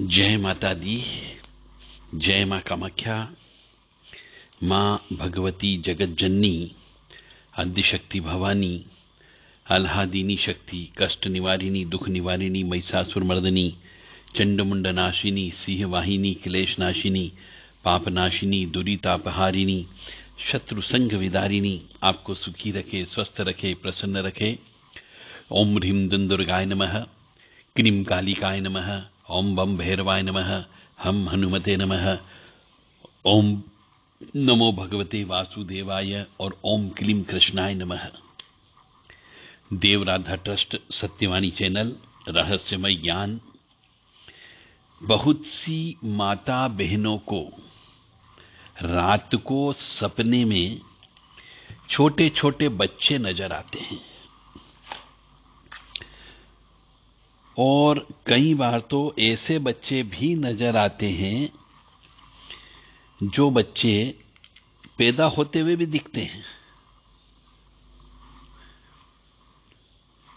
जय माता दी जय मां कामाख्या मां भगवती जगत जननी आदिशक्ति भवानी अल्हादीनी शक्ति कष्ट निवारिणी दुख निवारिणी महिषासुर मर्दनी चंडमुंड नाशिनी सिंह वाहिनी क्लेश नाशिनी पाप नाशिनी दुरीतापहारिणी शत्रु संग विदारिणी आपको सुखी रखे स्वस्थ रखे प्रसन्न रखे ओम ह्रीम दुर्गाय नमः क्रीम कालिकाय नमः ओम बम भैरवाय नम हम हनुमते नम ओम नमो भगवते वासुदेवाय और ओम क्लीम कृष्णाय नम देवराधा ट्रस्ट सत्यवाणी चैनल रहस्यमय ज्ञान बहुत सी माता बहनों को रात को सपने में छोटे छोटे बच्चे नजर आते हैं और कई बार तो ऐसे बच्चे भी नज़र आते हैं जो बच्चे पैदा होते हुए भी दिखते हैं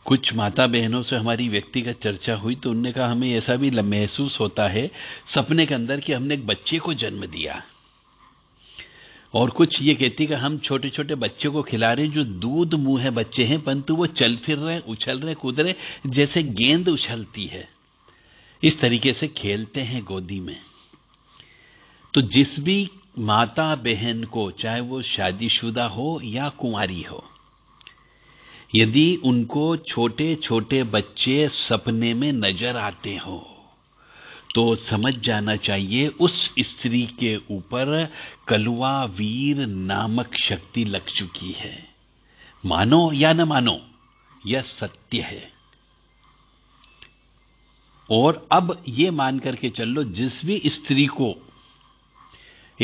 कुछ माता बहनों से हमारी व्यक्तिगत चर्चा हुई तो उनने कहा हमें ऐसा भी महसूस होता है सपने के अंदर कि हमने एक बच्चे को जन्म दिया और कुछ ये कहती है कि हम छोटे छोटे बच्चों को खिला रहे जो दूध मुंह है बच्चे हैं परंतु वो चल फिर रहे उछल रहे कूद रहे जैसे गेंद उछलती है इस तरीके से खेलते हैं गोदी में तो जिस भी माता बहन को चाहे वो शादीशुदा हो या कुंवारी हो यदि उनको छोटे छोटे बच्चे सपने में नजर आते हों तो समझ जाना चाहिए उस स्त्री के ऊपर कलुआ वीर नामक शक्ति लग चुकी है मानो या न मानो यह सत्य है और अब यह मान करके चल लो जिस भी स्त्री को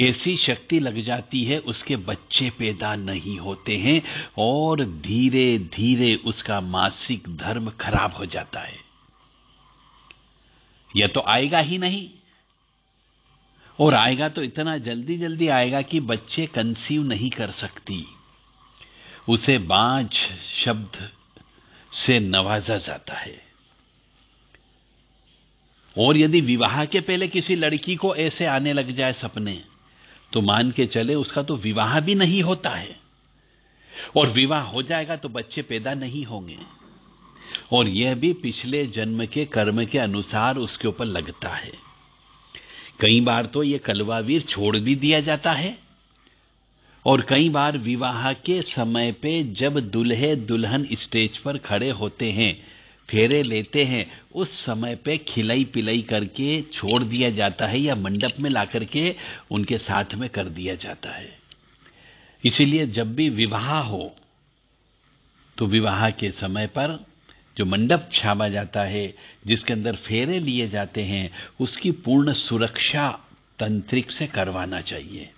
ऐसी शक्ति लग जाती है उसके बच्चे पैदा नहीं होते हैं और धीरे धीरे उसका मासिक धर्म खराब हो जाता है यह तो आएगा ही नहीं और आएगा तो इतना जल्दी जल्दी आएगा कि बच्चे कंसीव नहीं कर सकती उसे बाझ शब्द से नवाजा जाता है और यदि विवाह के पहले किसी लड़की को ऐसे आने लग जाए सपने तो मान के चले उसका तो विवाह भी नहीं होता है और विवाह हो जाएगा तो बच्चे पैदा नहीं होंगे और यह भी पिछले जन्म के कर्म के अनुसार उसके ऊपर लगता है कई बार तो यह कलवावीर छोड़ भी दिया जाता है और कई बार विवाह के समय पे जब दुल्हे दुल्हन स्टेज पर खड़े होते हैं फेरे लेते हैं उस समय पे खिलाई पिलाई करके छोड़ दिया जाता है या मंडप में ला करके उनके साथ में कर दिया जाता है इसीलिए जब भी विवाह हो तो विवाह के समय पर जो मंडप छाबा जाता है जिसके अंदर फेरे लिए जाते हैं उसकी पूर्ण सुरक्षा तंत्रिक से करवाना चाहिए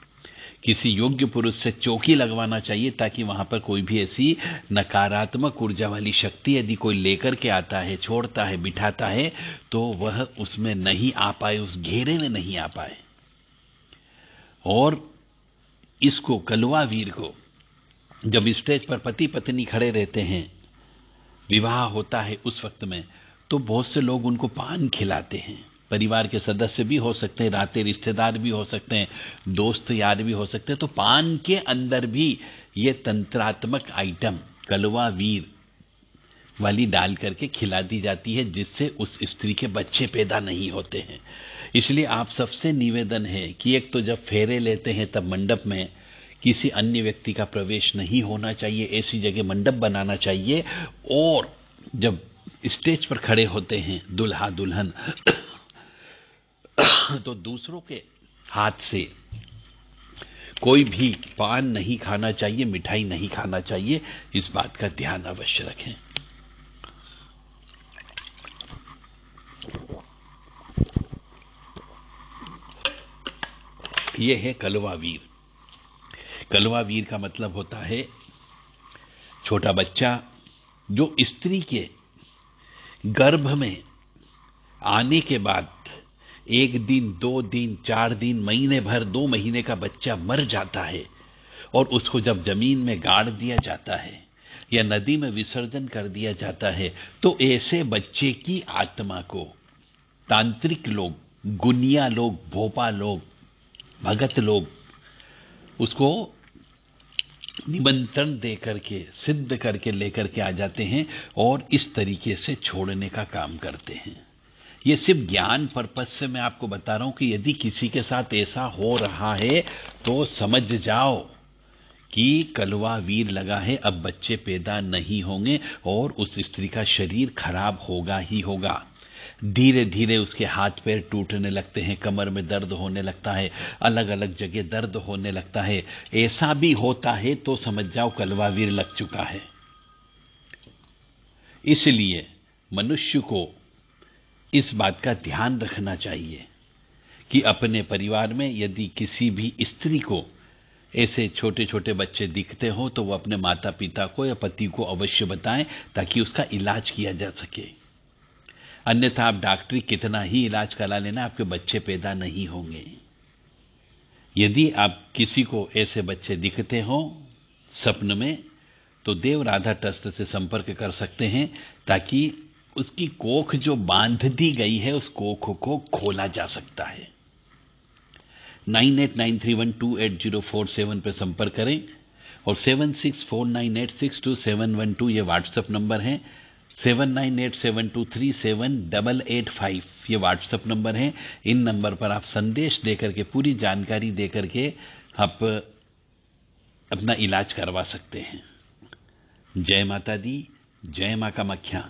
किसी योग्य पुरुष से चौकी लगवाना चाहिए ताकि वहां पर कोई भी ऐसी नकारात्मक ऊर्जा वाली शक्ति यदि कोई लेकर के आता है छोड़ता है बिठाता है तो वह उसमें नहीं आ पाए उस घेरे में नहीं आ पाए और इसको कलवा वीर को जब स्टेज पर पति पत्नी खड़े रहते हैं विवाह होता है उस वक्त में तो बहुत से लोग उनको पान खिलाते हैं परिवार के सदस्य भी हो सकते हैं रातें रिश्तेदार भी हो सकते हैं दोस्त यार भी हो सकते हैं तो पान के अंदर भी ये तंत्रात्मक आइटम कलवा वीर वाली डाल करके खिला दी जाती है जिससे उस स्त्री के बच्चे पैदा नहीं होते हैं इसलिए आप सबसे निवेदन है कि एक तो जब फेरे लेते हैं तब मंडप में किसी अन्य व्यक्ति का प्रवेश नहीं होना चाहिए ऐसी जगह मंडप बनाना चाहिए और जब स्टेज पर खड़े होते हैं दुल्हा दुल्हन तो दूसरों के हाथ से कोई भी पान नहीं खाना चाहिए मिठाई नहीं खाना चाहिए इस बात का ध्यान अवश्य रखें यह है कलवा वीर कलवा वीर का मतलब होता है छोटा बच्चा जो स्त्री के गर्भ में आने के बाद एक दिन दो दिन चार दिन महीने भर दो महीने का बच्चा मर जाता है और उसको जब जमीन में गाड़ दिया जाता है या नदी में विसर्जन कर दिया जाता है तो ऐसे बच्चे की आत्मा को तांत्रिक लोग गुनिया लोग भोपा लोग भगत लोग उसको निमंत्रण दे करके सिद्ध करके लेकर के आ जाते हैं और इस तरीके से छोड़ने का काम करते हैं ये सिर्फ ज्ञान पर्पज से मैं आपको बता रहा हूं कि यदि किसी के साथ ऐसा हो रहा है तो समझ जाओ कि कलवा वीर लगा है अब बच्चे पैदा नहीं होंगे और उस स्त्री का शरीर खराब होगा ही होगा धीरे धीरे उसके हाथ पैर टूटने लगते हैं कमर में दर्द होने लगता है अलग अलग जगह दर्द होने लगता है ऐसा भी होता है तो समझ जाओ कलवावीर लग चुका है इसलिए मनुष्य को इस बात का ध्यान रखना चाहिए कि अपने परिवार में यदि किसी भी स्त्री को ऐसे छोटे छोटे बच्चे दिखते हो तो वो अपने माता पिता को या पति को अवश्य बताएं ताकि उसका इलाज किया जा सके अन्यथा आप डॉक्टरी कितना ही इलाज करा लेना आपके बच्चे पैदा नहीं होंगे यदि आप किसी को ऐसे बच्चे दिखते हो स्वप्न में तो देव राधा ट्रस्ट से संपर्क कर सकते हैं ताकि उसकी कोख जो बांध दी गई है उस कोख को खोला जा सकता है nine eight nine three one two eight zero four seven पर संपर्क करें और seven six four nine eight six two seven one two ये व्हाट्सएप नंबर है seven nine eight seven two three seven double eight five ये WhatsApp number है इन number पर आप संदेश देकर के पूरी जानकारी देकर के आप अपना इलाज करवा सकते हैं जय माता दी जय मां का मख्या